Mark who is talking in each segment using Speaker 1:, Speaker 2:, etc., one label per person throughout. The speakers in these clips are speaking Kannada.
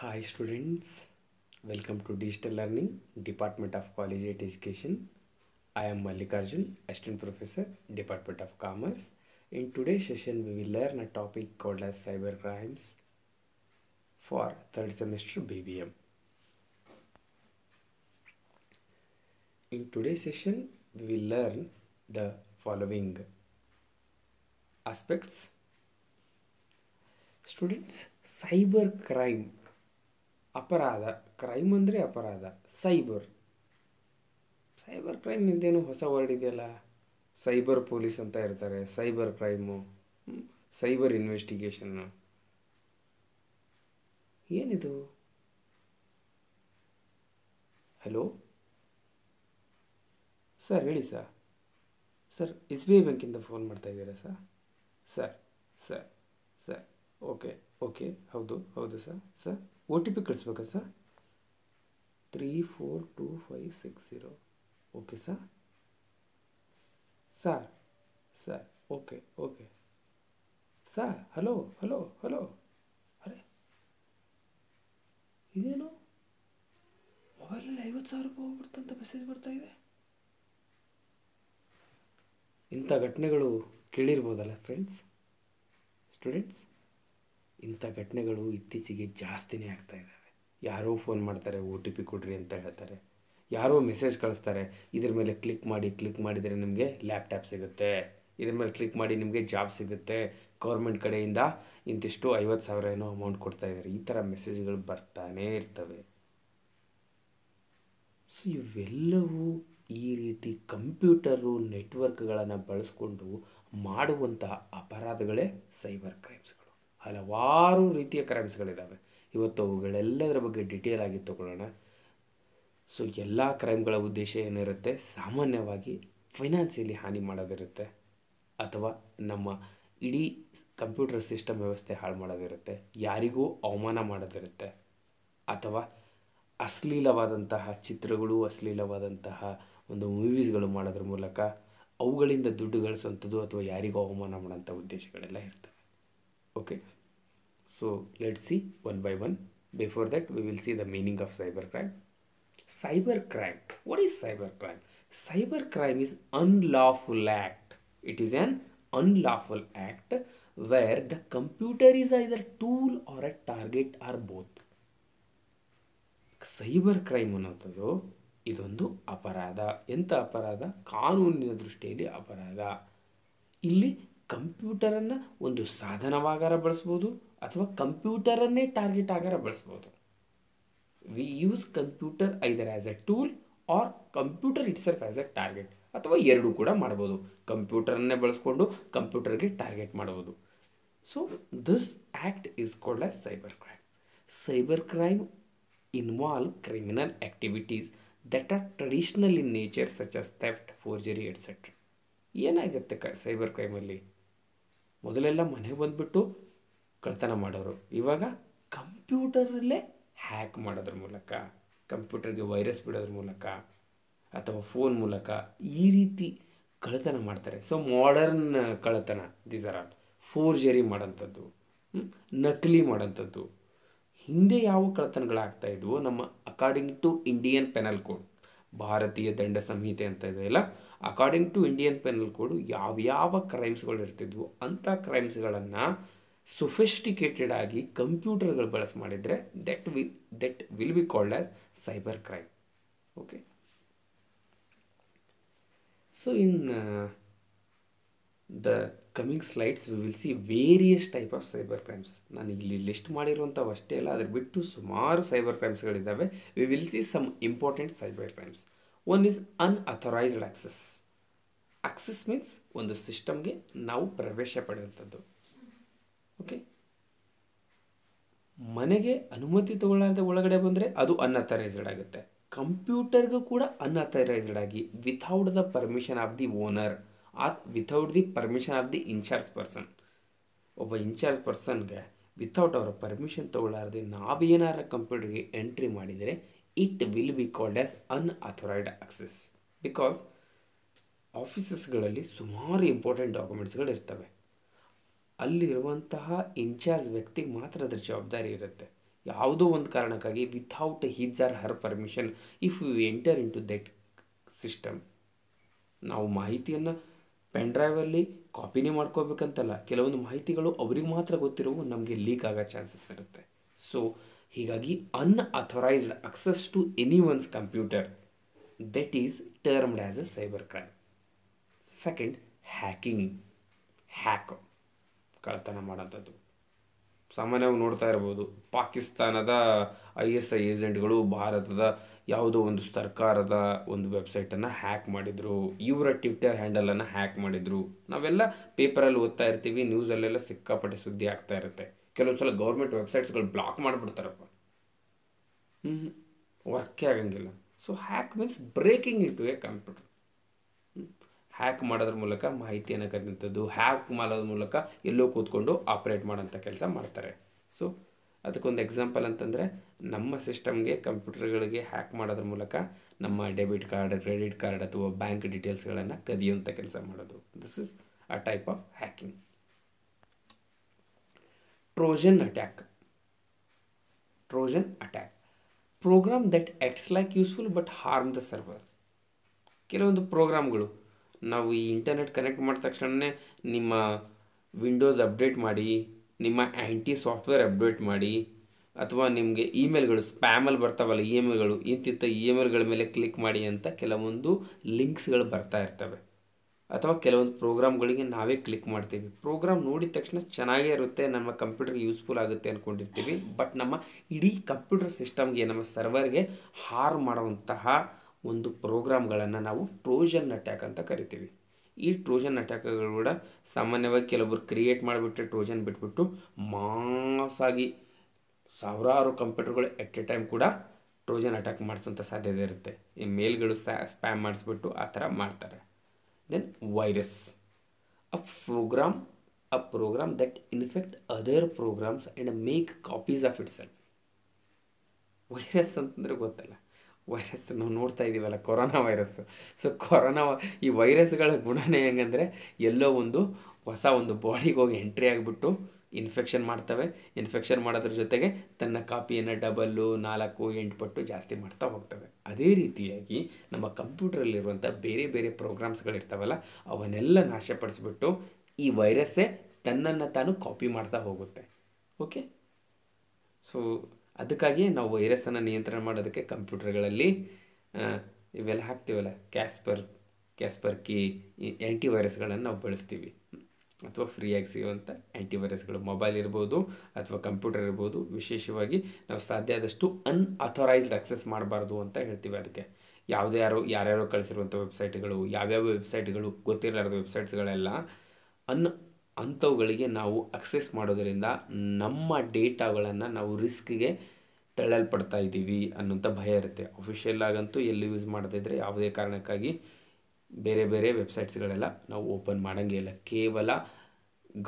Speaker 1: Hi students, welcome to Digital Learning, Department of Collegiate Education. I am Mallikarjun, Assistant Professor, Department of Commerce. In today's session, we will learn a topic called as cyber crimes for third semester BBM. In today's session, we will learn the following aspects. Students, cyber crime ಅಪರಾಧ ಕ್ರೈಮ್ ಅಂದರೆ ಅಪರಾಧ ಸೈಬರ್ ಸೈಬರ್ ಕ್ರೈಮ್ ಇಂದೇನು ಹೊಸ ವರ್ಡ್ ಇದೆಯಲ್ಲ ಸೈಬರ್ ಪೊಲೀಸ್ ಅಂತ ಇರ್ತಾರೆ ಸೈಬರ್ ಕ್ರೈಮು ಸೈಬರ್ ಇನ್ವೆಸ್ಟಿಗೇಷನ್ನು ಏನಿದು ಹಲೋ ಸರ್ ಹೇಳಿ sir sir S B I ಬ್ಯಾಂಕಿಂದ ಫೋನ್ ಮಾಡ್ತಾ ಇದ್ದೀರಾ sir sir sir sir okay okay ಹೌದು ಹೌದು sir sir O T P ಕಳಿಸ್ಬೇಕಾ sir three four two five six zero okay sir sir sir okay okay sir hello hello hello ಅರೆ ಇದೇನು ಮೊಬೈಲಲ್ಲಿ ಐವತ್ತು ಸಾವಿರ ರೂಪಾಯಿ ಹೋಗ್ಬಿಡ್ತಂತ ಮೆಸೇಜ್ ಬರ್ತಾ ಇದೆ ಇಂಥ ಘಟನೆಗಳು ಕೇಳಿರ್ಬೋದಲ್ಲ ಫ್ರೆಂಡ್ಸ್ ಸ್ಟೂಡೆಂಟ್ಸ್ ಇಂಥ ಘಟನೆಗಳು ಇತ್ತೀಚೆಗೆ ಜಾಸ್ತಿನೇ ಆಗ್ತಾ ಇದ್ದಾವೆ ಯಾರೋ ಫೋನ್ ಮಾಡ್ತಾರೆ ಓ ಟಿ ಪಿ ಕೊಡ್ರಿ ಅಂತ ಹೇಳ್ತಾರೆ ಯಾರೋ ಮೆಸೇಜ್ ಕಳಿಸ್ತಾರೆ ಇದ್ರ ಮೇಲೆ ಕ್ಲಿಕ್ ಮಾಡಿ ಕ್ಲಿಕ್ ಮಾಡಿದರೆ ನಿಮಗೆ ಲ್ಯಾಪ್ಟಾಪ್ ಸಿಗುತ್ತೆ ಇದ್ರ ಮೇಲೆ ಕ್ಲಿಕ್ ಮಾಡಿ ನಿಮಗೆ ಜಾಬ್ ಸಿಗುತ್ತೆ ಗೌರ್ಮೆಂಟ್ ಕಡೆಯಿಂದ ಇಂತಿಷ್ಟು ಐವತ್ತು ಸಾವಿರ ಏನೋ ಅಮೌಂಟ್ ಕೊಡ್ತಾ ಇದ್ದಾರೆ ಈ ಥರ ಮೆಸೇಜ್ಗಳು ಬರ್ತಾನೇ ಇರ್ತವೆ ಸೊ ಇವೆಲ್ಲವೂ ಈ ರೀತಿ ಕಂಪ್ಯೂಟರು ನೆಟ್ವರ್ಕ್ಗಳನ್ನು ಬಳಸ್ಕೊಂಡು ಮಾಡುವಂತಹ ಅಪರಾಧಗಳೇ ಸೈಬರ್ ಕ್ರೈಮ್ಸ್ ಹಲವಾರು ರೀತಿಯ ಕ್ರೈಮ್ಸ್ಗಳಿದ್ದಾವೆ ಇವತ್ತು ಅವುಗಳೆಲ್ಲದರ ಬಗ್ಗೆ ಡಿಟೇಲ್ ಆಗಿ ತಗೊಳ್ಳೋಣ ಸೊ ಎಲ್ಲ ಕ್ರೈಮ್ಗಳ ಉದ್ದೇಶ ಏನಿರುತ್ತೆ ಸಾಮಾನ್ಯವಾಗಿ ಫೈನಾನ್ಸಿಯಲಿ ಹಾನಿ ಮಾಡೋದಿರುತ್ತೆ ಅಥವಾ ನಮ್ಮ ಇಡೀ ಕಂಪ್ಯೂಟರ್ ಸಿಸ್ಟಮ್ ವ್ಯವಸ್ಥೆ ಹಾಳು ಮಾಡೋದಿರುತ್ತೆ ಯಾರಿಗೂ ಅವಮಾನ ಮಾಡೋದಿರುತ್ತೆ ಅಥವಾ ಅಶ್ಲೀಲವಾದಂತಹ ಚಿತ್ರಗಳು ಅಶ್ಲೀಲವಾದಂತಹ ಒಂದು ಮೂವೀಸ್ಗಳು ಮಾಡೋದ್ರ ಮೂಲಕ ಅವುಗಳಿಂದ ದುಡ್ಡು ಗಳಿಸುವಂಥದ್ದು ಅಥವಾ ಯಾರಿಗೂ ಅವಮಾನ ಮಾಡೋಂಥ ಉದ್ದೇಶಗಳೆಲ್ಲ ಇರ್ತವೆ okay so let's see one by one before that we will see the meaning of cyber crime what is cyber crime is unlawful act it is an unlawful act where the computer is either tool or a target or both cyber crime ಅನ್ನೋದು ಇದೊಂದು ಅಪರಾಧ ಎಂಥ ಅಪರಾಧ ಕಾನೂನಿನ ದೃಷ್ಟಿಯಲ್ಲಿ ಅಪರಾಧ ಇಲ್ಲಿ ಕಂಪ್ಯೂಟರನ್ನು ಒಂದು ಸಾಧನವಾಗಾರ ಬಳಸ್ಬೋದು ಅಥವಾ ಕಂಪ್ಯೂಟರನ್ನೇ ಟಾರ್ಗೆಟ್ ಆಗಾರ ಬಳಸ್ಬೋದು we use computer either as a tool or computer self as a target ಅಥವಾ ಎರಡೂ ಕೂಡ ಮಾಡ್ಬೋದು ಕಂಪ್ಯೂಟರನ್ನೇ ಬಳಸ್ಕೊಂಡು ಕಂಪ್ಯೂಟರ್ಗೆ ಟಾರ್ಗೆಟ್ ಮಾಡ್ಬೋದು so this act is called as cyber crime cyber crime involve criminal activities that are traditional in nature such as theft forgery etcetera ಏನಾಗುತ್ತೆ ಕ ಸೈಬರ್ ಕ್ರೈಮಲ್ಲಿ ಮೊದಲೆಲ್ಲ ಮನೆಗೆ ಬಂದುಬಿಟ್ಟು ಕಳ್ತನ ಮಾಡೋರು ಇವಾಗ ಕಂಪ್ಯೂಟರಲ್ಲೇ ಹ್ಯಾಕ್ ಮಾಡೋದ್ರ ಮೂಲಕ ಕಂಪ್ಯೂಟರ್ಗೆ ವೈರಸ್ ಬಿಡೋದ್ರ ಮೂಲಕ ಅಥವಾ ಫೋನ್ ಮೂಲಕ ಈ ರೀತಿ ಕಳ್ಳತನ ಮಾಡ್ತಾರೆ ಸೊ ಮಾಡರ್ನ್ ಕಳ್ಳತನ ದೀಸ್ ಆರ್ ಆಲ್ ಫೋರ್ಜರಿ ಮಾಡೋಂಥದ್ದು ನಕಲಿ ಮಾಡೋಂಥದ್ದು ಹಿಂದೆ ಯಾವ ಕಳ್ಳತನಗಳಾಗ್ತಾ ಇದ್ವು ನಮ್ಮ according to Indian penal code ಭಾರತೀಯ ದಂಡ ಸಂಹಿತೆ ಅಂತ ಇದೆಯಲ್ಲ according to Indian penal code ಯಾವ್ಯಾವ ಕ್ರೈಮ್ಸ್ಗಳು ಇರ್ತಿದ್ವು ಅಂಥ ಕ್ರೈಮ್ಸ್ಗಳನ್ನು ಸೊಫಿಸ್ಟಿಕೇಟೆಡ್ ಆಗಿ ಕಂಪ್ಯೂಟರ್ಗಳು ಬಳಸಿ ಮಾಡಿದರೆ that will that will be called as cyber crime okay so in the coming slides we will see various type of cyber crimes ನಾನು ಇಲ್ಲಿ ಲಿಸ್ಟ್ ಮಾಡಿರುವಂಥವು ಅಷ್ಟೇ ಅಲ್ಲ ಅದ್ರ ಬಿಟ್ಟು ಸುಮಾರು ಸೈಬರ್ ಕ್ರೈಮ್ಸ್ಗಳಿದ್ದಾವೆ we will see some important cyber crimes one is unauthorised access access means ಒಂದು ಸಿಸ್ಟಮ್ಗೆ ನಾವು ಪ್ರವೇಶ ಪಡೆಯುವಂಥದ್ದು ಓಕೆ ಮನೆಗೆ ಅನುಮತಿ ತಗೊಳ್ಳದ ಒಳಗಡೆ ಬಂದರೆ ಅದು ಅನ್ಅಥರೈಸ್ಡ್ ಆಗುತ್ತೆ ಕಂಪ್ಯೂಟರ್ಗೂ ಕೂಡ ಅನ್ಅಥರೈಸ್ಡ್ ಆಗಿ without the permission of the owner ಆ without the permission of the in charge person ಒಬ್ಬ ಇನ್ಚಾರ್ಜ್ ಪರ್ಸನ್ಗೆ ವಿಥೌಟ್ ಅವರ ಪರ್ಮಿಷನ್ ನಾವು ನಾವೇನಾರ ಕಂಪ್ಯೂಟರ್ಗೆ ಎಂಟ್ರಿ ಮಾಡಿದರೆ it will be called as unauthorised access because ಆಫೀಸಸ್ಗಳಲ್ಲಿ ಸುಮಾರು ಇಂಪಾರ್ಟೆಂಟ್ ಡಾಕ್ಯುಮೆಂಟ್ಸ್ಗಳು ಇರ್ತವೆ ಅಲ್ಲಿರುವಂತಹ ಇನ್ಚಾರ್ಜ್ ವ್ಯಕ್ತಿಗೆ ಮಾತ್ರ ಅದರ ಜವಾಬ್ದಾರಿ ಇರುತ್ತೆ ಯಾವುದೋ ಒಂದು ಕಾರಣಕ್ಕಾಗಿ without his or her permission if you enter into that system ನಾವು ಮಾಹಿತಿಯನ್ನು ಪೆನ್ ಡ್ರೈವಲ್ಲಿ ಕಾಪಿನೇ ಮಾಡ್ಕೋಬೇಕಂತಲ್ಲ ಕೆಲವೊಂದು ಮಾಹಿತಿಗಳು ಅವ್ರಿಗೆ ಮಾತ್ರ ಗೊತ್ತಿರೋವು ನಮಗೆ ಲೀಕ್ ಆಗೋ ಚಾನ್ಸಸ್ ಇರುತ್ತೆ ಸೊ ಹೀಗಾಗಿ unauthorised access to any one's computer that is termed as a cyber crime second hacking hack ಕಳ್ಳತನ ಮಾಡೋಂಥದ್ದು ಸಾಮಾನ್ಯವಾಗಿ ನೋಡ್ತಾ ಇರ್ಬೋದು ಪಾಕಿಸ್ತಾನದ ಐ ಎಸ್ ಐ ಏಜೆಂಟ್ಗಳು ಭಾರತದ ಯಾವುದೋ ಒಂದು ಸರ್ಕಾರದ ಒಂದು ವೆಬ್ಸೈಟನ್ನು ಹ್ಯಾಕ್ ಮಾಡಿದರು ಇವರ ಟ್ವಿಟರ್ ಹ್ಯಾಂಡಲನ್ನು ಹ್ಯಾಕ್ ಮಾಡಿದರು ನಾವೆಲ್ಲ ಪೇಪರಲ್ಲಿ ಓದ್ತಾ ಇರ್ತೀವಿ ನ್ಯೂಸಲ್ಲೆಲ್ಲ ಸಿಕ್ಕಾಪಟ್ಟೆ ಸುದ್ದಿ ಆಗ್ತಾ ಇರುತ್ತೆ ಕೆಲವೊಂದು ಸಲ ಗೌರ್ಮೆಂಟ್ ವೆಬ್ಸೈಟ್ಸ್ಗಳು ಬ್ಲಾಕ್ ಮಾಡಿಬಿಡ್ತಾರಪ್ಪ ಹ್ಞೂ ವರ್ಕೇ ಆಗಂಗಿಲ್ಲ so hack means breaking it a computer hack ಮಾಡೋದ್ರ ಮೂಲಕ ಮಾಹಿತಿಯನ್ನು ಕರೆದಂಥದ್ದು ಹ್ಯಾಕ್ ಮಾಡೋದ್ರ ಮೂಲಕ ಎಲ್ಲೋ ಕೂತ್ಕೊಂಡು ಆಪ್ರೇಟ್ ಮಾಡೋಂಥ ಕೆಲಸ ಮಾಡ್ತಾರೆ ಸೊ ಅದಕ್ಕೊಂದು ಎಕ್ಸಾಂಪಲ್ ಅಂತಂದರೆ ನಮ್ಮ ಸಿಸ್ಟಮ್ಗೆ ಕಂಪ್ಯೂಟರ್ಗಳಿಗೆ ಹ್ಯಾಕ್ ಮಾಡೋದ್ರ ಮೂಲಕ ನಮ್ಮ ಡೆಬಿಟ್ ಕಾರ್ಡ್ ಕ್ರೆಡಿಟ್ ಕಾರ್ಡ್ ಅಥವಾ ಬ್ಯಾಂಕ್ ಡೀಟೇಲ್ಸ್ಗಳನ್ನು ಕದಿಯುವಂಥ ಕೆಲಸ ಮಾಡೋದು this is a type of hacking Trojan attack Trojan attack program that acts like useful but harm the server ಕೆಲವೊಂದು ಪ್ರೋಗ್ರಾಮ್ಗಳು ನಾವು ಈ ಇಂಟರ್ನೆಟ್ ಕನೆಕ್ಟ್ ಮಾಡಿದ ತಕ್ಷಣವೇ ನಿಮ್ಮ ವಿಂಡೋಸ್ ಅಪ್ಡೇಟ್ ಮಾಡಿ ನಿಮ್ಮ ಆ್ಯಂಟಿ ಸಾಫ್ಟ್ವೇರ್ ಅಪ್ಡೇಟ್ ಮಾಡಿ ಅಥವಾ ನಿಮಗೆ ಇಮೇಲ್ಗಳು ಸ್ಪ್ಯಾಮಲ್ಲಿ ಬರ್ತಾವಲ್ಲ ಇ ಇಮೇಲ್ಗಳು ಇಂತಿಂಥ ಇಮೇಲ್ಗಳ ಮೇಲೆ ಕ್ಲಿಕ್ ಮಾಡಿ ಅಂತ ಕೆಲವೊಂದು ಲಿಂಕ್ಸ್ಗಳು ಬರ್ತಾ ಇರ್ತವೆ ಅಥವಾ ಕೆಲವೊಂದು ಪ್ರೋಗ್ರಾಮ್ಗಳಿಗೆ ನಾವೇ ಕ್ಲಿಕ್ ಮಾಡ್ತೀವಿ ಪ್ರೋಗ್ರಾಮ್ ನೋಡಿದ ತಕ್ಷಣ ಚೆನ್ನಾಗೇ ಇರುತ್ತೆ ನಮ್ಮ ಕಂಪ್ಯೂಟರ್ಗೆ ಯೂಸ್ಫುಲ್ ಆಗುತ್ತೆ ಅಂದ್ಕೊಂಡಿರ್ತೀವಿ ಬಟ್ ನಮ್ಮ ಇಡೀ ಕಂಪ್ಯೂಟರ್ ಸಿಸ್ಟಮ್ಗೆ ನಮ್ಮ ಸರ್ವರ್ಗೆ ಹಾರ್ ಮಾಡುವಂತಹ ಒಂದು ಪ್ರೋಗ್ರಾಮ್ಗಳನ್ನು ನಾವು ಟ್ರೋಜನ್ ಅಟ್ಯಾಕ್ ಅಂತ ಕರಿತೀವಿ ಈ ಟ್ರೋಜನ್ ಅಟ್ಯಾಕ್ಗಳು ಕೂಡ ಸಾಮಾನ್ಯವಾಗಿ ಕೆಲವರು ಕ್ರಿಯೇಟ್ ಮಾಡಿಬಿಟ್ಟು ಟ್ರೋಜನ್ ಬಿಟ್ಬಿಟ್ಟು ಮಾಸಾಗಿ ಸಾವಿರಾರು ಕಂಪ್ಯೂಟರ್ಗಳು ಎಟ್ ಎ ಟೈಮ್ ಕೂಡ ಟ್ರೋಜನ್ ಅಟ್ಯಾಕ್ ಮಾಡಿಸೋಂಥ ಸಾಧ್ಯತೆ ಇರುತ್ತೆ ಈ ಮೇಲ್ಗಳು ಸ್ಪ್ಯಾಮ್ ಮಾಡಿಸ್ಬಿಟ್ಟು ಆ ಥರ ಮಾಡ್ತಾರೆ then virus a program a program that infect other programs and make copies of itself virus ಅಂತಂದರೆ ಗೊತ್ತಲ್ಲ ವೈರಸ್ ನಾವು ನೋಡ್ತಾ ಇದ್ದೀವಲ್ಲ ಕೊರೋನಾ ವೈರಸ್ ಸೊ ಕೊರೋನಾ ಈ ವೈರಸ್ಗಳ ಗುಣನೇ ಹೆಂಗಂದರೆ ಎಲ್ಲೋ ಒಂದು ಹೊಸ ಒಂದು ಬಾಡಿಗೆ ಹೋಗಿ ಎಂಟ್ರಿ ಆಗಿಬಿಟ್ಟು ಇನ್ಫೆಕ್ಷನ್ ಮಾಡ್ತವೆ ಇನ್ಫೆಕ್ಷನ್ ಮಾಡೋದ್ರ ಜೊತೆಗೆ ತನ್ನ ಕಾಪಿಯನ್ನು ಡಬಲ್ಲು ನಾಲ್ಕು ಎಂಟು ಪಟ್ಟು ಜಾಸ್ತಿ ಮಾಡ್ತಾ ಹೋಗ್ತವೆ ಅದೇ ರೀತಿಯಾಗಿ ನಮ್ಮ ಕಂಪ್ಯೂಟ್ರಲ್ಲಿರುವಂಥ ಬೇರೆ ಬೇರೆ ಪ್ರೋಗ್ರಾಮ್ಸ್ಗಳಿರ್ತಾವಲ್ಲ ಅವನ್ನೆಲ್ಲ ನಾಶಪಡಿಸ್ಬಿಟ್ಟು ಈ ವೈರಸ್ಸೇ ತನ್ನನ್ನು ತಾನು ಕಾಪಿ ಮಾಡ್ತಾ ಹೋಗುತ್ತೆ ಓಕೆ ಸೊ ಅದಕ್ಕಾಗಿ ನಾವು ವೈರಸ್ಸನ್ನು ನಿಯಂತ್ರಣ ಮಾಡೋದಕ್ಕೆ ಕಂಪ್ಯೂಟರ್ಗಳಲ್ಲಿ ಇವೆಲ್ಲ ಹಾಕ್ತೀವಲ್ಲ ಕ್ಯಾಸ್ಪರ್ ಕ್ಯಾಸ್ಪರ್ ಕಿ ಆ್ಯಂಟಿ ವೈರಸ್ಗಳನ್ನು ನಾವು ಬಳಸ್ತೀವಿ ಅಥವಾ ಫ್ರೀಯಾಗಿ ಸಿಗುವಂಥ ಆ್ಯಂಟಿವೈರಸ್ಗಳು ಮೊಬೈಲ್ ಇರ್ಬೋದು ಅಥವಾ ಕಂಪ್ಯೂಟರ್ ಇರ್ಬೋದು ವಿಶೇಷವಾಗಿ ನಾವು ಸಾಧ್ಯ ಆದಷ್ಟು ಅನ್ಅಥರೈಸ್ಡ್ ಅಕ್ಸೆಸ್ ಮಾಡಬಾರ್ದು ಅಂತ ಹೇಳ್ತೀವಿ ಅದಕ್ಕೆ ಯಾವುದೇ ಯಾರು ಯಾರ್ಯಾರೋ ಕಳಿಸಿರುವಂಥ ವೆಬ್ಸೈಟ್ಗಳು ಯಾವ್ಯಾವ ವೆಬ್ಸೈಟ್ಗಳು ಗೊತ್ತಿರಲಾರ್ದ ವೆಬ್ಸೈಟ್ಸ್ಗಳೆಲ್ಲ ಅನ್ ಅಂಥವುಗಳಿಗೆ ನಾವು ಅಕ್ಸೆಸ್ ಮಾಡೋದರಿಂದ ನಮ್ಮ ಡೇಟಾಗಳನ್ನು ನಾವು ರಿಸ್ಕ್ಗೆ ತಳ್ಳಲ್ಪಡ್ತಾ ಇದ್ದೀವಿ ಅನ್ನೋಂಥ ಭಯ ಇರುತ್ತೆ ಅಫಿಷಿಯಲ್ ಆಗಂತೂ ಎಲ್ಲಿ ಯೂಸ್ ಮಾಡ್ತಿದ್ರೆ ಯಾವುದೇ ಕಾರಣಕ್ಕಾಗಿ ಬೇರೆ ಬೇರೆ ವೆಬ್ಸೈಟ್ಸ್ಗಳೆಲ್ಲ ನಾವು ಓಪನ್ ಮಾಡೋಂಗೇ ಇಲ್ಲ ಕೇವಲ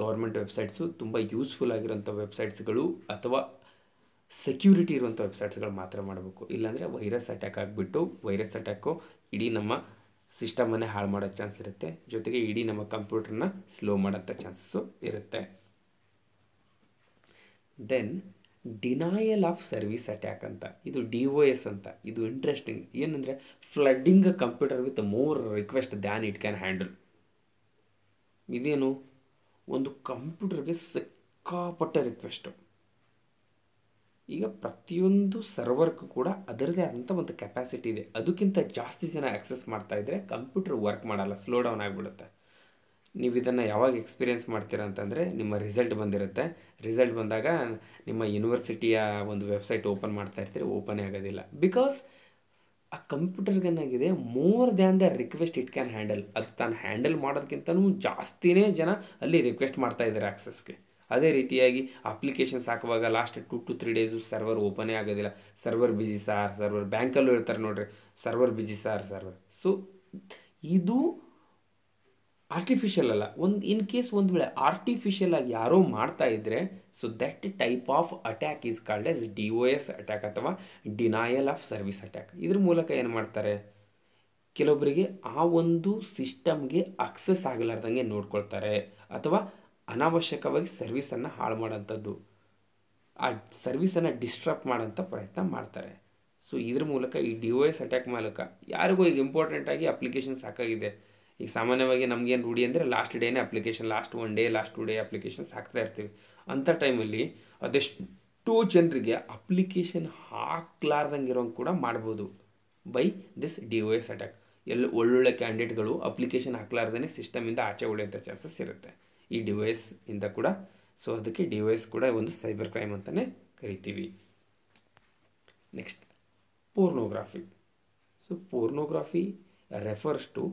Speaker 1: ಗೌರ್ಮೆಂಟ್ ವೆಬ್ಸೈಟ್ಸು ತುಂಬ ಯೂಸ್ಫುಲ್ ಆಗಿರೋಂಥ ವೆಬ್ಸೈಟ್ಸ್ಗಳು ಅಥವಾ ಸೆಕ್ಯೂರಿಟಿ ಇರುವಂಥ ವೆಬ್ಸೈಟ್ಸ್ಗಳು ಮಾತ್ರ ಮಾಡಬೇಕು ಇಲ್ಲಾಂದರೆ ವೈರಸ್ ಅಟ್ಯಾಕ್ ಆಗಿಬಿಟ್ಟು ವೈರಸ್ ಅಟ್ಯಾಕು ಇಡೀ ನಮ್ಮ ಸಿಸ್ಟಮನ್ನೇ ಹಾಳು ಮಾಡೋ ಚಾನ್ಸ್ ಇರುತ್ತೆ ಜೊತೆಗೆ ಇಡೀ ನಮ್ಮ ಕಂಪ್ಯೂಟರ್ನ ಸ್ಲೋ ಮಾಡೋಂಥ ಚಾನ್ಸಸ್ಸು ಇರುತ್ತೆ then denial of service attack ಅಂತ ಇದು ಡಿ ಒ ಎಸ್ ಅಂತ ಇದು ಇಂಟ್ರೆಸ್ಟಿಂಗ್ ಏನಂದರೆ flooding computer with more request than it can handle ಇದೇನು ಒಂದು ಕಂಪ್ಯೂಟರ್ಗೆ ಸಿಕ್ಕಾಪಟ್ಟ ರಿಕ್ವೆಸ್ಟು ಈಗ ಪ್ರತಿಯೊಂದು ಸರ್ವರ್ಗೂ ಕೂಡ ಅದರದೇ ಆದಂಥ ಒಂದು ಕೆಪಾಸಿಟಿ ಇದೆ ಅದಕ್ಕಿಂತ ಜಾಸ್ತಿ ಜನ ಆ್ಯಕ್ಸಸ್ ಮಾಡ್ತಾ ಇದ್ದರೆ ಕಂಪ್ಯೂಟರ್ ವರ್ಕ್ ಮಾಡಲ್ಲ ಸ್ಲೋ ಡೌನ್ ಆಗಿಬಿಡುತ್ತೆ ನೀವು ಇದನ್ನು ಯಾವಾಗ ಎಕ್ಸ್ಪೀರಿಯನ್ಸ್ ಮಾಡ್ತೀರ ಅಂತಂದರೆ ನಿಮ್ಮ ರಿಸಲ್ಟ್ ಬಂದಿರುತ್ತೆ ರಿಸಲ್ಟ್ ಬಂದಾಗ ನಿಮ್ಮ ಯೂನಿವರ್ಸಿಟಿಯ ಒಂದು ವೆಬ್ಸೈಟ್ ಓಪನ್ ಮಾಡ್ತಾ ಇರ್ತೀರಿ ಓಪನೇ ಆಗೋದಿಲ್ಲ ಬಿಕಾಸ್ ಆ ಕಂಪ್ಯೂಟರ್ಗೇನಾಗಿದೆ more than the request it can handle ಅದು ತಾನು ಹ್ಯಾಂಡಲ್ ಮಾಡೋದಕ್ಕಿಂತನೂ ಜಾಸ್ತಿನೇ ಜನ ಅಲ್ಲಿ ರಿಕ್ವೆಸ್ಟ್ ಮಾಡ್ತಾ ಇದ್ದಾರೆ ಆ್ಯಕ್ಸಸ್ಗೆ ಅದೇ ರೀತಿಯಾಗಿ ಅಪ್ಲಿಕೇಶನ್ಸ್ ಹಾಕುವಾಗ last two two three days server ಓಪನೇ ಆಗೋದಿಲ್ಲ ಸರ್ವರ್ ಬಿಜಿ ಸಾರ್ ಸರ್ವರ್ ಬ್ಯಾಂಕಲ್ಲೂ ಹೇಳ್ತಾರೆ ನೋಡ್ರಿ server busy sir server so ಇದು ಆರ್ಟಿಫಿಷಿಯಲ್ ಅಲ್ಲ ಒಂದು ಇನ್ ಕೇಸ್ ಒಂದು ವೇಳೆ ಆರ್ಟಿಫಿಷಿಯಲ್ ಆಗಿ ಯಾರೋ ಮಾಡ್ತಾ ಇದ್ದರೆ so that type of attack is called S D O S attack ಅಥವಾ ಡಿನಾಯಲ್ ಆಫ್ ಸರ್ವಿಸ್ ಅಟ್ಯಾಕ್ ಇದ್ರ ಮೂಲಕ ಏನು ಮಾಡ್ತಾರೆ ಕೆಲವೊಬ್ಬರಿಗೆ ಆ ಒಂದು ಸಿಸ್ಟಮ್ಗೆ ಅಕ್ಸಸ್ ಆಗಲಾರ್ದಂಗೆ ನೋಡ್ಕೊಳ್ತಾರೆ ಅಥವಾ ಅನಾವಶ್ಯಕವಾಗಿ ಸರ್ವಿಸನ್ನು ಹಾಳು ಮಾಡೋಂಥದ್ದು ಆ ಸರ್ವಿಸನ್ನು ಡಿಸ್ಟ್ರಪ್ ಮಾಡೋಂಥ ಪ್ರಯತ್ನ ಮಾಡ್ತಾರೆ ಸೊ ಇದ್ರ ಮೂಲಕ ಈ ಡಿ ಒ ಎಸ್ ಅಟ್ಯಾಕ್ ಮೂಲಕ ಯಾರಿಗೂ ಈಗ ಆಗಿ ಅಪ್ಲಿಕೇಶನ್ ಸಾಕಾಗಿದೆ ಈಗ ಸಾಮಾನ್ಯವಾಗಿ ನಮಗೇನು ರೂಢಿ ಅಂದರೆ ಲಾಸ್ಟ್ ಡೇನೇ application last one day last two day application ಹಾಕ್ತಾ ಇರ್ತೀವಿ ಅಂಥ ಟೈಮಲ್ಲಿ ಅದೆಷ್ಟು ಜನರಿಗೆ ಅಪ್ಲಿಕೇಶನ್ ಹಾಕ್ಲಾರ್ದಂಗೆ ಇರೋಂಗೆ ಕೂಡ ಮಾಡ್ಬೋದು by this D O S attack ಎಲ್ಲ ಒಳ್ಳೊಳ್ಳೆ ಕ್ಯಾಂಡಿಡೇಟ್ಗಳು ಅಪ್ಲಿಕೇಶನ್ ಹಾಕ್ಲಾರ್ದೇ ಸಿಸ್ಟಮಿಂದ ಆಚೆ ಉಳಿಯೋಂಥ ಚಾನ್ಸಸ್ ಇರುತ್ತೆ ಈ ಡಿವೈಸ್ ಇಂದ ಕೂಡ ಸೊ ಅದಕ್ಕೆ ಡಿವೈಸ್ ಕೂಡ ಒಂದು ಸೈಬರ್ ಕ್ರೈಮ್ ಅಂತಲೇ ಕರಿತೀವಿ next pornography so pornography refers to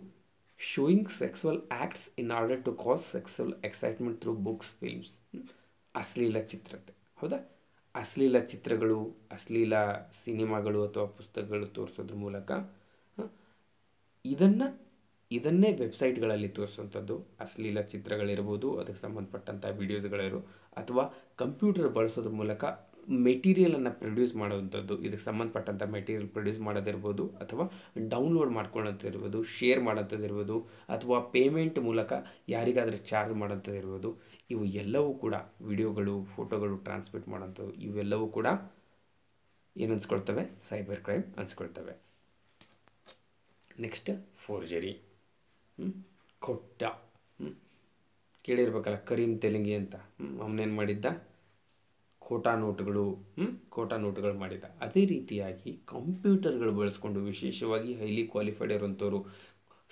Speaker 1: showing sexual acts in order to cause sexual excitement through books films ಅಶ್ಲೀಲ ಚಿತ್ರತೆ ಹೌದಾ ಅಶ್ಲೀಲ ಚಿತ್ರಗಳು ಅಶ್ಲೀಲ ಸಿನಿಮಾಗಳು ಅಥವಾ ಪುಸ್ತಕಗಳು ತೋರಿಸೋದ್ರ ಮೂಲಕ ಇದನ್ನು ಇದನ್ನೇ ವೆಬ್ಸೈಟ್ಗಳಲ್ಲಿ ತೋರಿಸುವಂಥದ್ದು ಅಶ್ಲೀಲ ಚಿತ್ರಗಳಿರ್ಬೋದು ಅದಕ್ಕೆ ಸಂಬಂಧಪಟ್ಟಂಥ ವೀಡಿಯೋಸ್ಗಳಿರು ಅಥವಾ ಕಂಪ್ಯೂಟರ್ ಬಳಸೋದ್ರ ಮೂಲಕ ಮೆಟೀರಿಯಲನ್ನು ಪ್ರೊಡ್ಯೂಸ್ ಮಾಡುವಂಥದ್ದು ಇದಕ್ಕೆ ಸಂಬಂಧಪಟ್ಟಂಥ ಮೆಟೀರಿಯಲ್ ಪ್ರೊಡ್ಯೂಸ್ ಮಾಡೋದಿರ್ಬೋದು ಅಥವಾ ಡೌನ್ಲೋಡ್ ಮಾಡ್ಕೊಳ್ಳೋದಿರ್ಬೋದು ಶೇರ್ ಮಾಡೋಂಥದ್ದಿರ್ಬೋದು ಅಥವಾ ಪೇಮೆಂಟ್ ಮೂಲಕ ಯಾರಿಗಾದರೂ ಚಾರ್ಜ್ ಮಾಡೋಂಥದ್ದಿರ್ಬೋದು ಇವು ಎಲ್ಲವೂ ಕೂಡ ವಿಡಿಯೋಗಳು ಫೋಟೋಗಳು ಟ್ರಾನ್ಸ್ಮಿಟ್ ಮಾಡೋಂಥವು ಇವೆಲ್ಲವೂ ಕೂಡ ಏನು ಅನ್ಸ್ಕೊಳ್ತವೆ ಸೈಬರ್ ಕ್ರೈಮ್ ಅನ್ಸ್ಕೊಳ್ತವೆ ನೆಕ್ಸ್ಟ್ ಫೋರ್ಜರಿ ಕೊಟ್ಟ ಕೇಳಿರ್ಬೇಕಲ್ಲ ಕರೀಮ್ ತೆಲುಗಿ ಅಂತ ಅವನೇನು ಮಾಡಿದ್ದ ಖೋಟಾ ನೋಟುಗಳು ಖೋಟಾ ನೋಟುಗಳು ಮಾಡಿದ್ದ ಅದೇ ರೀತಿಯಾಗಿ ಕಂಪ್ಯೂಟರ್ಗಳು ಬಳಸ್ಕೊಂಡು ವಿಶೇಷವಾಗಿ ಹೈಲಿ ಕ್ವಾಲಿಫೈಡ್ ಇರುವಂಥವ್ರು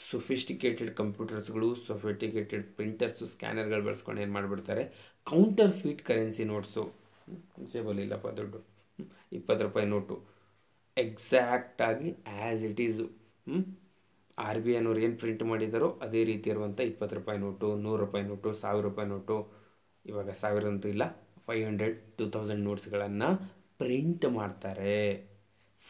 Speaker 1: ಸೊಫಿಸ್ಟಿಕೇಟೆಡ್ ಕಂಪ್ಯೂಟರ್ಸ್ಗಳು ಸೊಫಿಸ್ಟಿಕೇಟೆಡ್ ಪ್ರಿಂಟರ್ಸು ಸ್ಕ್ಯಾನರ್ಗಳು ಬಳಸ್ಕೊಂಡು ಏನು ಮಾಡಿಬಿಡ್ತಾರೆ ಕೌಂಟರ್ ಫೀಟ್ ಕರೆನ್ಸಿ ನೋಟ್ಸು ಸೇಬಲ್ ಇಲ್ಲಪ್ಪ ದುಡ್ಡು ಇಪ್ಪತ್ತು ರೂಪಾಯಿ ನೋಟು ಎಕ್ಸಾಕ್ಟಾಗಿ as it is R B ಐನವ್ರು ಏನು ಪ್ರಿಂಟ್ ಮಾಡಿದ್ದಾರೋ ಅದೇ ರೀತಿ ಇರುವಂಥ ಇಪ್ಪತ್ತು ರೂಪಾಯಿ ನೋಟು ನೂರು ರೂಪಾಯಿ ನೋಟು ಸಾವಿರ ರೂಪಾಯಿ ನೋಟು ಇವಾಗ ಸಾವಿರ ಅಂತೂ ಇಲ್ಲ ಫೈವ್ ಹಂಡ್ರೆಡ್ ಟೂ ತೌಸಂಡ್ ನೋಟ್ಸ್ಗಳನ್ನು ಪ್ರಿಂಟ್ ಮಾಡ್ತಾರೆ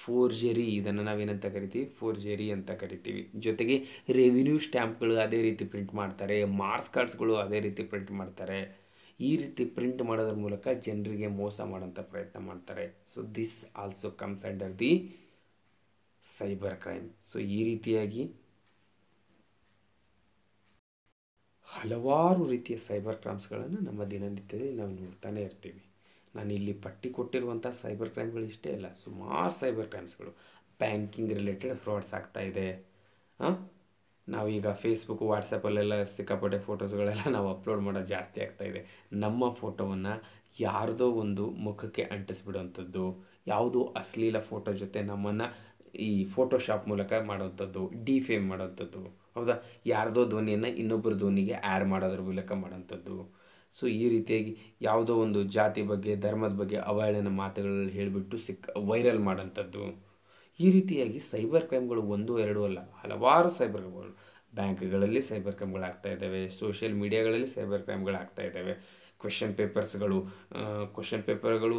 Speaker 1: ಫೋರ್ ಜೆರಿ ಇದನ್ನು ನಾವೇನಂತ ಕರಿತೀವಿ ಫೋರ್ ಜೆರಿ ಅಂತ ಕರಿತೀವಿ ಜೊತೆಗೆ ರೆವಿನ್ಯೂ ಸ್ಟ್ಯಾಂಪ್ಗಳು ಅದೇ ರೀತಿ ಪ್ರಿಂಟ್ ಮಾಡ್ತಾರೆ ಮಾರ್ಕ್ಸ್ ಕಾರ್ಡ್ಸ್ಗಳು ಅದೇ ರೀತಿ ಪ್ರಿಂಟ್ ಮಾಡ್ತಾರೆ ಈ ರೀತಿ ಪ್ರಿಂಟ್ ಮಾಡೋದ್ರ ಮೂಲಕ ಜನರಿಗೆ ಮೋಸ ಮಾಡೋಂಥ ಪ್ರಯತ್ನ ಮಾಡ್ತಾರೆ so this also comes under the cyber crime so ಈ ರೀತಿಯಾಗಿ ಹಲವಾರು ರೀತಿಯ ಸೈಬರ್ ಕ್ರೈಮ್ಸ್ಗಳನ್ನು ನಮ್ಮ ದಿನನಿತ್ಯದಲ್ಲಿ ನಾವು ನೋಡ್ತಾನೆ ಇರ್ತೀವಿ ನಾನು ಇಲ್ಲಿ ಪಟ್ಟಿ ಕೊಟ್ಟಿರುವಂಥ ಸೈಬರ್ ಕ್ರೈಮ್ಗಳು ಇಷ್ಟೇ ಇಲ್ಲ ಸುಮಾರು ಸೈಬರ್ ಕ್ರೈಮ್ಸ್ಗಳು ಬ್ಯಾಂಕಿಂಗ್ ರಿಲೇಟೆಡ್ ಫ್ರಾಡ್ಸ್ ಆಗ್ತಾಯಿದೆ ನಾವು ನಾವೀಗ ಫೇಸ್ಬುಕ್ ವಾಟ್ಸಪ್ಪಲ್ಲೆಲ್ಲ ಸಿಕ್ಕಾಪಟ್ಟೆ ಫೋಟೋಸ್ಗಳೆಲ್ಲ ನಾವು ಅಪ್ಲೋಡ್ ಮಾಡೋದು ಜಾಸ್ತಿ ಆಗ್ತಾಯಿದೆ ನಮ್ಮ ಫೋಟೋವನ್ನು ಯಾರದೋ ಒಂದು ಮುಖಕ್ಕೆ ಅಂಟಿಸ್ಬಿಡುವಂಥದ್ದು ಯಾವುದೋ ಅಶ್ಲೀಲ ಫೋಟೋ ಜೊತೆ ನಮ್ಮನ್ನು ಈ ಫೋಟೋಶಾಪ್ ಮೂಲಕ ಮಾಡುವಂಥದ್ದು ಡಿಫೇಮ್ ಮಾಡುವಂಥದ್ದು ಹೌದಾ ಯಾರದೋ ಧ್ವನಿಯನ್ನು ಇನ್ನೊಬ್ಬರ ಧ್ವನಿಗೆ ಆ್ಯಡ್ ಮಾಡೋದ್ರ ಮೂಲಕ ಮಾಡೋಂಥದ್ದು ಸೊ ಈ ರೀತಿಯಾಗಿ ಯಾವುದೋ ಒಂದು ಜಾತಿ ಬಗ್ಗೆ ಧರ್ಮದ ಬಗ್ಗೆ ಅವಹೇಳನ ಮಾತುಗಳಲ್ಲಿ ಹೇಳಿಬಿಟ್ಟು ಸಿಕ್ಕ ವೈರಲ್ ಮಾಡೋಂಥದ್ದು ಈ ರೀತಿಯಾಗಿ ಸೈಬರ್ ಕ್ರೈಮ್ಗಳು ಒಂದು ಎರಡು ಅಲ್ಲ ಹಲವಾರು ಸೈಬರ್ ಕ್ರೈಮ್ಗಳು ಬ್ಯಾಂಕ್ಗಳಲ್ಲಿ ಸೈಬರ್ ಕ್ರೈಮ್ಗಳು ಆಗ್ತಾ ಸೋಷಿಯಲ್ ಮೀಡಿಯಾಗಳಲ್ಲಿ ಸೈಬರ್ ಕ್ರೈಮ್ಗಳು ಆಗ್ತಾ ಇದ್ದಾವೆ ಕ್ವೆಶನ್ ಪೇಪರ್ಸ್ಗಳು ಕ್ವೆಶನ್ ಪೇಪರ್ಗಳು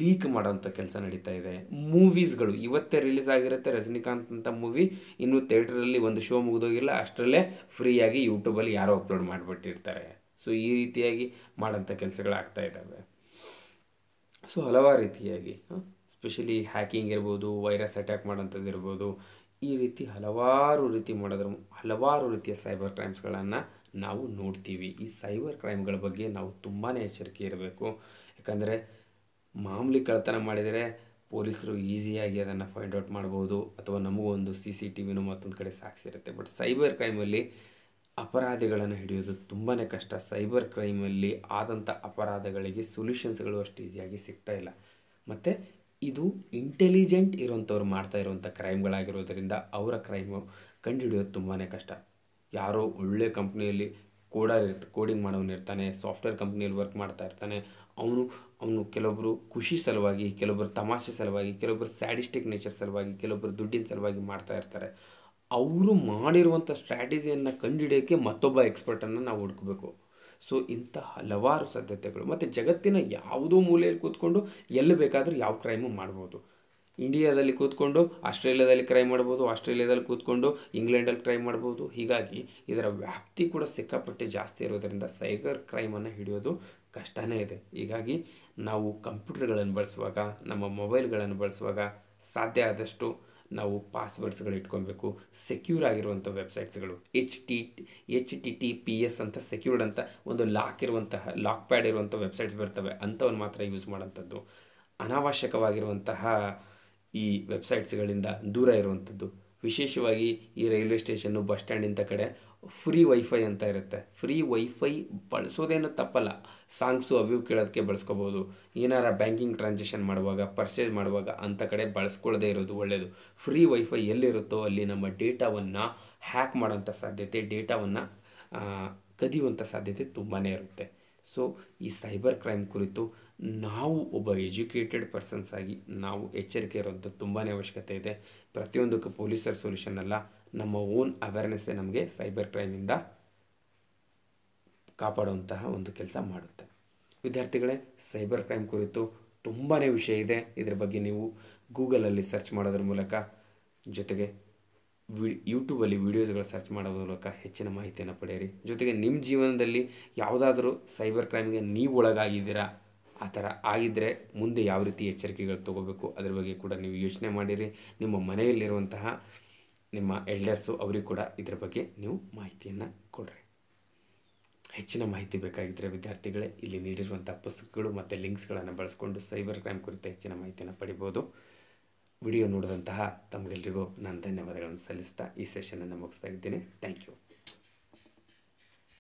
Speaker 1: ಲೀಕ್ ಮಾಡೋಂಥ ಕೆಲಸ ನಡೀತಾ ಇದೆ ಮೂವೀಸ್ಗಳು ಇವತ್ತೇ ರಿಲೀಸ್ ಆಗಿರುತ್ತೆ ರಜನಿಕಾಂತ್ ಅಂತ ಮೂವಿ ಇನ್ನು ಥಿಯೇಟ್ರಲ್ಲಿ ಒಂದು ಶೋ ಮುಗಿದೋಗಿಲ್ಲ ಅಷ್ಟರಲ್ಲೇ ಫ್ರೀಯಾಗಿ ಯೂಟ್ಯೂಬಲ್ಲಿ ಯಾರೋ ಅಪ್ಲೋಡ್ ಮಾಡಿಬಿಟ್ಟಿರ್ತಾರೆ ಸೊ ಈ ರೀತಿಯಾಗಿ ಮಾಡೋಂಥ ಆಗ್ತಾ ಇದ್ದಾವೆ ಸೊ ಹಲವಾರು ರೀತಿಯಾಗಿ ಸ್ಪೆಷಲಿ ಹ್ಯಾಕಿಂಗ್ ಇರ್ಬೋದು ವೈರಸ್ ಅಟ್ಯಾಕ್ ಮಾಡೋಂಥದ್ದು ಇರ್ಬೋದು ಈ ರೀತಿ ಹಲವಾರು ರೀತಿ ಮಾಡೋದ್ರ ಹಲವಾರು ರೀತಿಯ ಸೈಬರ್ ಕ್ರೈಮ್ಸ್ಗಳನ್ನು ನಾವು ನೋಡ್ತೀವಿ ಈ ಸೈಬರ್ ಕ್ರೈಮ್ಗಳ ಬಗ್ಗೆ ನಾವು ತುಂಬಾ ಎಚ್ಚರಿಕೆ ಇರಬೇಕು ಯಾಕಂದರೆ ಮಾಮೂಲಿ ಕಳ್ತನ ಮಾಡಿದರೆ ಪೊಲೀಸರು ಈಸಿಯಾಗಿ ಅದನ್ನು ಫೈಂಡ್ ಔಟ್ ಮಾಡ್ಬೋದು ಅಥವಾ ನಮಗೂ ಒಂದು ಸಿ ಸಿ ಟಿ ವಿನೂ ಮತ್ತೊಂದು ಕಡೆ ಸಾಕ್ಷಿ ಇರುತ್ತೆ ಬಟ್ ಸೈಬರ್ ಕ್ರೈಮಲ್ಲಿ ಅಪರಾಧಿಗಳನ್ನು ಹಿಡಿಯೋದು ತುಂಬಾ ಕಷ್ಟ ಸೈಬರ್ ಕ್ರೈಮಲ್ಲಿ ಆದಂಥ ಅಪರಾಧಗಳಿಗೆ ಸೊಲ್ಯೂಷನ್ಸ್ಗಳು ಅಷ್ಟು ಈಸಿಯಾಗಿ ಸಿಗ್ತಾ ಇಲ್ಲ ಮತ್ತು ಇದು ಇಂಟೆಲಿಜೆಂಟ್ ಇರುವಂಥವ್ರು ಮಾಡ್ತಾ ಇರುವಂಥ ಕ್ರೈಮ್ಗಳಾಗಿರೋದರಿಂದ ಅವರ ಕ್ರೈಮು ಕಂಡುಹಿಡಿಯೋದು ತುಂಬಾ ಕಷ್ಟ ಯಾರೋ ಒಳ್ಳೆ ಕಂಪ್ನಿಯಲ್ಲಿ ಕೋಡರ್ ಇರ್ತ ಕೋಡಿಂಗ್ ಮಾಡೋನಿರ್ತಾನೆ ಸಾಫ್ಟ್ವೇರ್ ಕಂಪ್ನಿಯಲ್ಲಿ ವರ್ಕ್ ಮಾಡ್ತಾ ಇರ್ತಾನೆ ಅವನು ಅವನು ಕೆಲವೊಬ್ಬರು ಖುಷಿ ಸಲುವಾಗಿ ಕೆಲವೊಬ್ಬರು ತಮಾಷೆ ಸಲುವಾಗಿ ಕೆಲವೊಬ್ಬರು ಸ್ಯಾಡಿಸ್ಟಿಕ್ ನೇಚರ್ ಸಲುವಾಗಿ ಕೆಲವೊಬ್ಬರು ದುಡ್ಡಿನ ಸಲುವಾಗಿ ಮಾಡ್ತಾ ಇರ್ತಾರೆ ಅವರು ಮಾಡಿರುವಂಥ ಸ್ಟ್ರಾಟಜಿಯನ್ನು ಕಂಡುಹಿಡಿಯೋಕ್ಕೆ ಮತ್ತೊಬ್ಬ ಎಕ್ಸ್ಪರ್ಟನ್ನು ನಾವು ಹುಡುಕಬೇಕು ಸೊ ಇಂಥ ಹಲವಾರು ಸಾಧ್ಯತೆಗಳು ಮತ್ತು ಜಗತ್ತಿನ ಯಾವುದೋ ಮೂಲೆಯಲ್ಲಿ ಕೂತ್ಕೊಂಡು ಎಲ್ಲಿ ಬೇಕಾದರೂ ಯಾವ ಕ್ರೈಮು ಮಾಡ್ಬೋದು ಇಂಡಿಯಾದಲ್ಲಿ ಕೂತ್ಕೊಂಡು ಆಸ್ಟ್ರೇಲಿಯಾದಲ್ಲಿ ಕ್ರೈ ಮಾಡ್ಬೋದು ಆಸ್ಟ್ರೇಲಿಯಾದಲ್ಲಿ ಕೂತ್ಕೊಂಡು ಇಂಗ್ಲೆಂಡಲ್ಲಿ ಕ್ರೈಮ್ ಮಾಡ್ಬೋದು ಹೀಗಾಗಿ ಇದರ ವ್ಯಾಪ್ತಿ ಕೂಡ ಸಿಕ್ಕಾಪಟ್ಟೆ ಜಾಸ್ತಿ ಇರೋದರಿಂದ ಸೈಬರ್ ಕ್ರೈಮನ್ನು ಹಿಡಿಯೋದು ಕಷ್ಟನೇ ಇದೆ ಹೀಗಾಗಿ ನಾವು ಕಂಪ್ಯೂಟರ್ಗಳನ್ನು ಬಳಸುವಾಗ ನಮ್ಮ ಮೊಬೈಲ್ಗಳನ್ನು ಬಳಸುವಾಗ ಸಾಧ್ಯ ಆದಷ್ಟು ನಾವು ಪಾಸ್ವರ್ಡ್ಸ್ಗಳು ಇಟ್ಕೊಬೇಕು ಸೆಕ್ಯೂರ್ ಆಗಿರುವಂಥ ವೆಬ್ಸೈಟ್ಸ್ಗಳು H T H T T P S ಅಂತ ಸೆಕ್ಯೂರ್ಡ್ ಅಂತ ಒಂದು ಲಾಕ್ ಇರುವಂತಹ ಲಾಕ್ ಪ್ಯಾಡ್ ಇರುವಂಥ ವೆಬ್ಸೈಟ್ಸ್ ಬರ್ತವೆ ಅಂಥವನ್ನು ಮಾತ್ರ ಯೂಸ್ ಮಾಡೋಂಥದ್ದು ಅನಾವಶ್ಯಕವಾಗಿರುವಂತಹ ಈ ವೆಬ್ಸೈಟ್ಸ್ಗಳಿಂದ ದೂರ ಇರುವಂಥದ್ದು ವಿಶೇಷವಾಗಿ ಈ ರೈಲ್ವೆ ಸ್ಟೇಷನ್ನು ಬಸ್ ಸ್ಟ್ಯಾಂಡ್ ಇಂಥ ಕಡೆ ಫ್ರೀ ವೈಫೈ ಅಂತ ಇರುತ್ತೆ ಫ್ರೀ ವೈಫೈ ಬಳಸೋದೇನು ತಪ್ಪಲ್ಲ ಸಾಂಗ್ಸು ಅವ್ಯೂ ಕೇಳೋದಕ್ಕೆ ಬಳಸ್ಕೋಬೋದು ಏನಾರ ಬ್ಯಾಂಕಿಂಗ್ ಟ್ರಾನ್ಸಾಕ್ಷನ್ ಮಾಡುವಾಗ ಪರ್ಚೇಸ್ ಮಾಡುವಾಗ ಅಂಥ ಕಡೆ ಬಳಸ್ಕೊಳ್ಳದೆ ಇರೋದು ಒಳ್ಳೆಯದು ಫ್ರೀ ವೈಫೈ ಎಲ್ಲಿರುತ್ತೋ ಅಲ್ಲಿ ನಮ್ಮ ಡೇಟಾವನ್ನು ಹ್ಯಾಕ್ ಮಾಡೋಂಥ ಸಾಧ್ಯತೆ ಡೇಟಾವನ್ನು ಕದಿಯುವಂಥ ಸಾಧ್ಯತೆ ತುಂಬಾ ಇರುತ್ತೆ ಸೊ ಈ ಸೈಬರ್ ಕ್ರೈಮ್ ಕುರಿತು ನಾವು ಒಬ್ಬ ಎಜುಕೇಟೆಡ್ ಪರ್ಸನ್ಸ್ ಆಗಿ ನಾವು ಎಚ್ಚರಿಕೆ ಇರೋದು ತುಂಬಾ ಅವಶ್ಯಕತೆ ಇದೆ ಪ್ರತಿಯೊಂದಕ್ಕೂ ಪೊಲೀಸರ ಸೊಲ್ಯೂಷನ್ ಅಲ್ಲ ನಮ್ಮ ಓನ್ ಅವೇರ್ನೆಸ್ಸೇ ನಮಗೆ ಸೈಬರ್ ಕ್ರೈಮಿಂದ ಕಾಪಾಡುವಂತಹ ಒಂದು ಕೆಲಸ ಮಾಡುತ್ತೆ ವಿದ್ಯಾರ್ಥಿಗಳೇ ಸೈಬರ್ ಕ್ರೈಮ್ ಕುರಿತು ತುಂಬಾ ವಿಷಯ ಇದೆ ಇದರ ಬಗ್ಗೆ ನೀವು ಗೂಗಲಲ್ಲಿ ಸರ್ಚ್ ಮಾಡೋದ್ರ ಮೂಲಕ ಜೊತೆಗೆ ವಿ ಯೂಟ್ಯೂಬಲ್ಲಿ ವೀಡಿಯೋಸ್ಗಳ ಸರ್ಚ್ ಮಾಡೋ ಮೂಲಕ ಹೆಚ್ಚಿನ ಮಾಹಿತಿಯನ್ನು ಪಡೆಯಿರಿ ಜೊತೆಗೆ ನಿಮ್ಮ ಜೀವನದಲ್ಲಿ ಯಾವುದಾದ್ರೂ ಸೈಬರ್ ಕ್ರೈಮ್ಗೆ ನೀವು ಒಳಗಾಗಿದ್ದೀರಾ ಆ ಥರ ಆಗಿದ್ದರೆ ಮುಂದೆ ಯಾವ ರೀತಿ ಎಚ್ಚರಿಕೆಗಳು ತೊಗೋಬೇಕು ಅದ್ರ ಬಗ್ಗೆ ಕೂಡ ನೀವು ಯೋಚನೆ ಮಾಡಿರಿ ನಿಮ್ಮ ಮನೆಯಲ್ಲಿರುವಂತಹ ನಿಮ್ಮ ಎಲ್ಡರ್ಸು ಅವರಿಗೂ ಕೂಡ ಇದರ ಬಗ್ಗೆ ನೀವು ಮಾಹಿತಿಯನ್ನು ಕೊಡ್ರಿ ಹೆಚ್ಚಿನ ಮಾಹಿತಿ ಬೇಕಾಗಿದ್ದರೆ ವಿದ್ಯಾರ್ಥಿಗಳೇ ಇಲ್ಲಿ ನೀಡಿರುವಂಥ ಪುಸ್ತಕಗಳು ಮತ್ತು ಲಿಂಕ್ಸ್ಗಳನ್ನು ಬಳಸ್ಕೊಂಡು ಸೈಬರ್ ಕ್ರೈಮ್ ಕುರಿತು ಹೆಚ್ಚಿನ ಮಾಹಿತಿಯನ್ನು ಪಡಿಬೋದು ವಿಡಿಯೋ ನೋಡಿದಂತಹ ತಮಗೆಲ್ರಿಗೂ ನಾನು ಧನ್ಯವಾದಗಳನ್ನು ಸಲ್ಲಿಸ್ತಾ ಈ ಸೆಷನನ್ನು ಮುಗಿಸ್ತಾ ಇದ್ದೇನೆ ಥ್ಯಾಂಕ್ ಯು